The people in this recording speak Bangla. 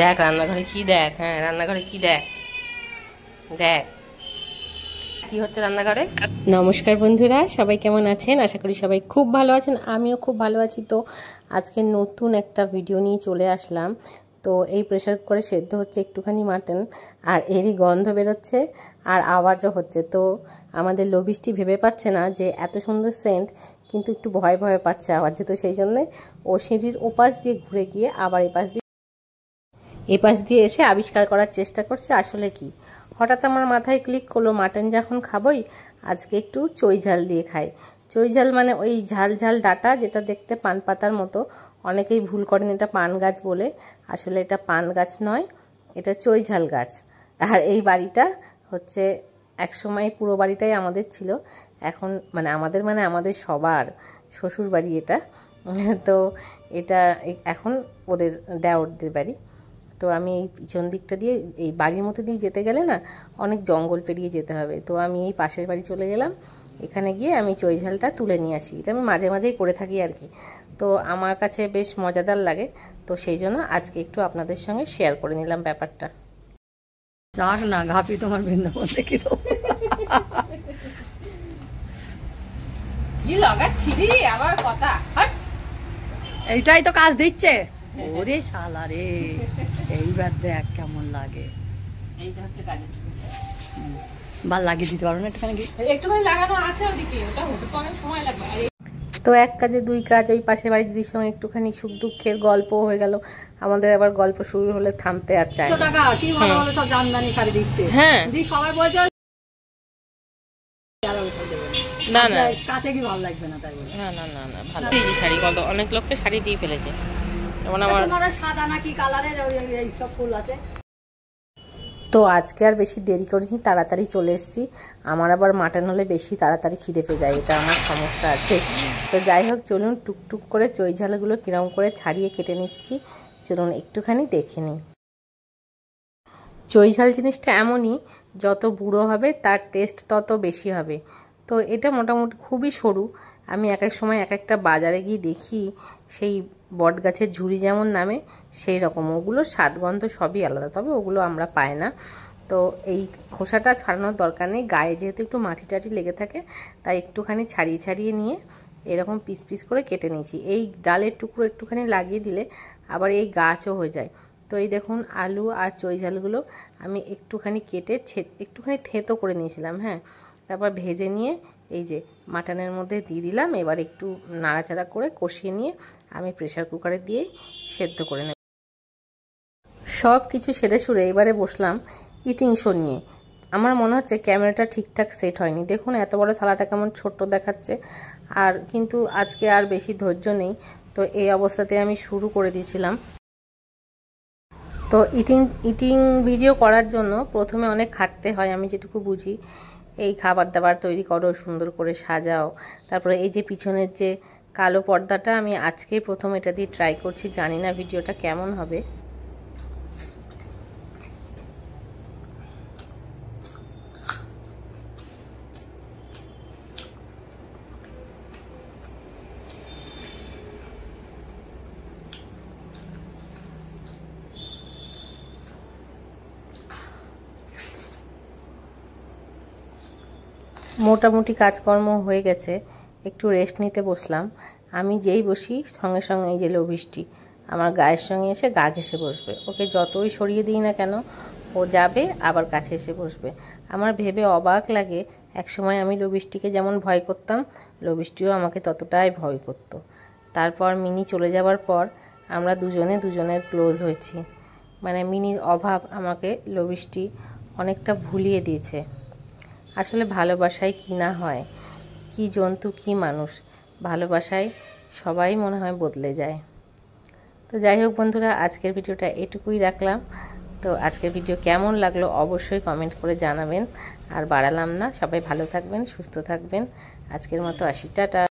দেখ রান্নাঘরে কি দেখ হ্যাঁ রান্নাঘরে কি দেখ দেখ কি হচ্ছে রান্নাঘরে নমস্কার বন্ধুরা সবাই কেমন আছেন আশা করি সবাই খুব ভালো আছেন আমিও খুব ভালো আছি তো আজকে নতুন একটা ভিডিও নিয়ে চলে আসলাম তো এই প্রেশার কুকারে সেদ্ধ হচ্ছে একটুখানি মাটন আর এরই গন্ধ বেরোচ্ছে আর আওয়াজও হচ্ছে তো আমাদের লোবিষ্টি ভেবে পাচ্ছে না যে এত সুন্দর সেন্ট কিন্তু একটু ভয় ভয় পাচ্ছে আওয়াজে তো সেই জন্যে ও সিঁড়ির ওপাশ দিয়ে ঘুরে গিয়ে আবার এপাশ দিয়ে এপাশ দিয়ে এসে আবিষ্কার করার চেষ্টা করছে আসলে কি হঠাৎ আমার মাথায় ক্লিক করলো মাটন যখন খাবই আজকে একটু চই ঝাল দিয়ে খাই চই ঝাল মানে ওই ঝাল ঝাল ডাটা যেটা দেখতে পান পাতার মতো অনেকেই ভুল করেন এটা পান গাছ বলে আসলে এটা পান গাছ নয় এটা চই ঝাল গাছ আর এই বাড়িটা হচ্ছে একসময় পুরো বাড়িটাই আমাদের ছিল এখন মানে আমাদের মানে আমাদের সবার শ্বশুর বাড়ি এটা তো এটা এখন ওদের দেওয়ার বাড়ি তো আমি এই পিছন দিকটা দিয়ে এই বাড়ির মধ্যে দিয়ে যেতে গেলে না অনেক জঙ্গল পেরিয়ে যেতে হবে তো আমি এই পাশের বাড়ি চলে গেলাম এখানে গিয়ে আমি চৈঝালটা তুলে নিয়ে আসি এটা আমি মাঝে মাঝেই করে থাকি আর কি তো আমার কাছে বেশ মজাদার লাগে তো সেই জন্য আজকে একটু আপনাদের সঙ্গে শেয়ার করে নিলাম ব্যাপারটা যাক না ঘাপি তোমার বৃন্দাবন দেখি তো কি লাগাচ্ছি আবার কথা এইটাই তো কাজ দিচ্ছে ওরে শালা রে এইবার দেখ কেমন লাগে বা লাগিয়ে দিতে পারো না একটুখানি একটুখানি লাগানো আছে ওদিকে ওটা তো অনেক সময় লাগবে তো এক কাজে দুই কাজ ওই পাশের বাড়ির দিদির সঙ্গে একটুখানি সুখ দুঃখের গল্প হয়ে গেল আমাদের আবার গল্প শুরু হলে থামতে আর চায় হ্যাঁ, হ্যাঁ। সবাই না না কাছে কি ভালো লাগবে না তাই না না না না ভালো শাড়ি কত অনেক লোককে শাড়ি দিয়ে ফেলেছে তো আজকে আর বেশি দেরি করিনি তাড়াতাড়ি চলে এসেছি আমার আবার মাটন হলে বেশি তাড়াতাড়ি খিদে পেয়ে যায় এটা আমার সমস্যা আছে তো যাই হোক চলুন টুকটুক করে ঝালগুলো কিরম করে ছাড়িয়ে কেটে নিচ্ছি চলুন একটুখানি দেখে নিই ঝাল জিনিসটা এমনই যত বুড়ো হবে তার টেস্ট তত বেশি হবে তো এটা মোটামুটি খুবই সরু আমি এক এক সময় এক একটা বাজারে গিয়ে দেখি সেই বট গাছের ঝুড়ি যেমন নামে সেই রকম ওগুলো স্বাদগন্ধ সবই আলাদা তবে ওগুলো আমরা পাই না তো এই খোসাটা ছাড়ানোর দরকার নেই গায়ে যেহেতু একটু মাটি টাটি লেগে থাকে তাই একটুখানি ছাড়িয়ে ছাড়িয়ে নিয়ে এরকম পিস পিস করে কেটে নিয়েছি এই ডালের টুকরো একটুখানি লাগিয়ে দিলে আবার এই গাছও হয়ে যায় তো এই দেখুন আলু আর চই ঝালগুলো আমি একটুখানি কেটে একটুখানি থেতো করে নিয়েছিলাম হ্যাঁ তারপর ভেজে নিয়ে এই যে মাটনের মধ্যে দিয়ে দিলাম এবার একটু নাড়াচাড়া করে কষিয়ে নিয়ে আমি প্রেশার কুকারে দিয়ে সেদ্ধ করে নেব সব কিছু সেরে সুরে এবারে বসলাম ইটিং শো নিয়ে আমার মনে হচ্ছে ক্যামেরাটা ঠিকঠাক সেট হয়নি দেখুন এত বড় থালাটা কেমন ছোট্ট দেখাচ্ছে আর কিন্তু আজকে আর বেশি ধৈর্য নেই তো এই অবস্থাতে আমি শুরু করে দিয়েছিলাম তো ইটিং ইটিং ভিডিও করার জন্য প্রথমে অনেক খাটতে হয় আমি যেটুকু বুঝি এই খাবার দাবার তৈরি করো সুন্দর করে সাজাও তারপরে এই যে পিছনের যে কালো পর্দাটা আমি আজকেই প্রথম এটা দিয়ে ট্রাই করছি জানি না ভিডিওটা কেমন হবে মোটামুটি কাজকর্ম হয়ে গেছে একটু রেস্ট নিতে বসলাম আমি যেই বসি সঙ্গে সঙ্গে এই যে লবিষ্টি আমার গায়ের সঙ্গে এসে গা ঘেসে বসবে ওকে যতই সরিয়ে দিই না কেন ও যাবে আবার কাছে এসে বসবে আমার ভেবে অবাক লাগে একসময় আমি লবিষ্টিকে যেমন ভয় করতাম লবিষ্টিও আমাকে ততটাই ভয় করতো তারপর মিনি চলে যাওয়ার পর আমরা দুজনে দুজনের ক্লোজ হয়েছি মানে মিনির অভাব আমাকে লবিষ্টি অনেকটা ভুলিয়ে দিয়েছে আসলে ভালোবাসায় কি না হয় কি জন্তু কি মানুষ ভালোবাসায় সবাই মনে হয় বদলে যায় তো যাই হোক বন্ধুরা আজকের ভিডিওটা এটুকুই রাখলাম তো আজকের ভিডিও কেমন লাগলো অবশ্যই কমেন্ট করে জানাবেন আর বাড়ালাম না সবাই ভালো থাকবেন সুস্থ থাকবেন আজকের মতো আসি টাটা